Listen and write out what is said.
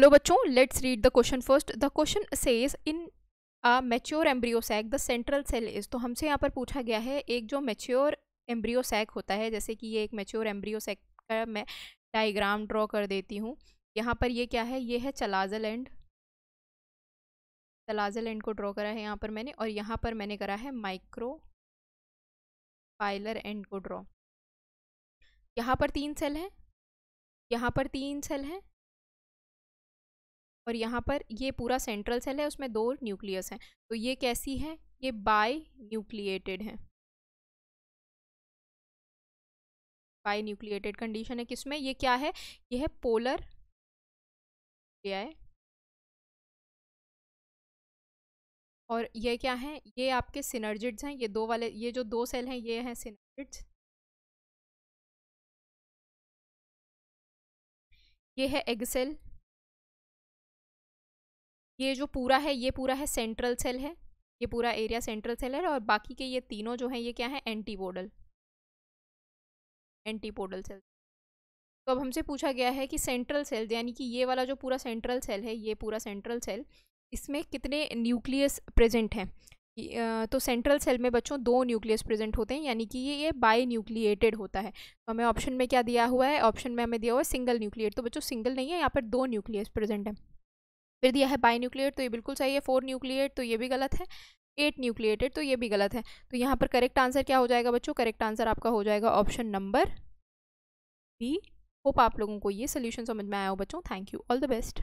hello बच्चों let's read the question first the question says in a mature embryo sac the central cell is तो हमसे यहाँ पर पूछा गया है एक जो मेच्योर एम्ब्रियो सैक होता है जैसे कि ये एक मेच्योर एम्ब्रियो सैक का मैं डाइग्राम ड्रॉ कर देती हूँ यहाँ पर ये क्या है ये है चलाजल एंड चलाजल एंड को ड्रॉ करा है यहाँ पर मैंने और यहाँ पर मैंने करा है माइक्रो फाइलर एंड को ड्रॉ यहाँ पर तीन सेल हैं यहाँ पर तीन सेल हैं और यहाँ पर ये पूरा सेंट्रल सेल है उसमें दो न्यूक्लियस हैं तो ये कैसी है ये बाई न्यूक्लिएटेड है बाई न्यूक्लिएटेड कंडीशन है किसमें ये क्या है ये है पोलर क्या है और ये क्या है ये आपके सिनर्जिड्स हैं ये दो वाले ये जो दो सेल हैं ये हैं सिनर्जिड्स ये है एग सेल ये जो पूरा है ये पूरा है सेंट्रल सेल है ये पूरा एरिया सेंट्रल सेल है और बाकी के ये तीनों जो हैं ये क्या है एंटीपोडल एंटीपोडल सेल तो अब हमसे पूछा गया है कि सेंट्रल सेल यानी कि ये वाला जो पूरा सेंट्रल सेल है ये पूरा सेंट्रल सेल इसमें कितने न्यूक्लियस प्रेजेंट हैं तो सेंट्रल सेल में बच्चों दो न्यूक्लियस प्रेजेंट होते हैं यानी कि ये ये बाई न्यूक्लिएटेड होता है तो हमें ऑप्शन में क्या दिया हुआ है ऑप्शन में हमें दिया हुआ है सिंगल न्यूक्लिएट तो बच्चों सिंगल नहीं है यहाँ पर दो न्यूक्लियस प्रेजेंट है फिर दिया है बाई न्यूक्लियर तो ये बिल्कुल सही है फोर न्यूक्लिएट तो ये भी गलत है एट न्यूक्लिएटेड तो ये भी गलत है तो यहाँ पर करेक्ट आंसर क्या हो जाएगा बच्चों करेक्ट आंसर आपका हो जाएगा ऑप्शन नंबर बी होप आप लोगों को ये सोल्यूशन समझ में आया हो बच्चों thank you all the best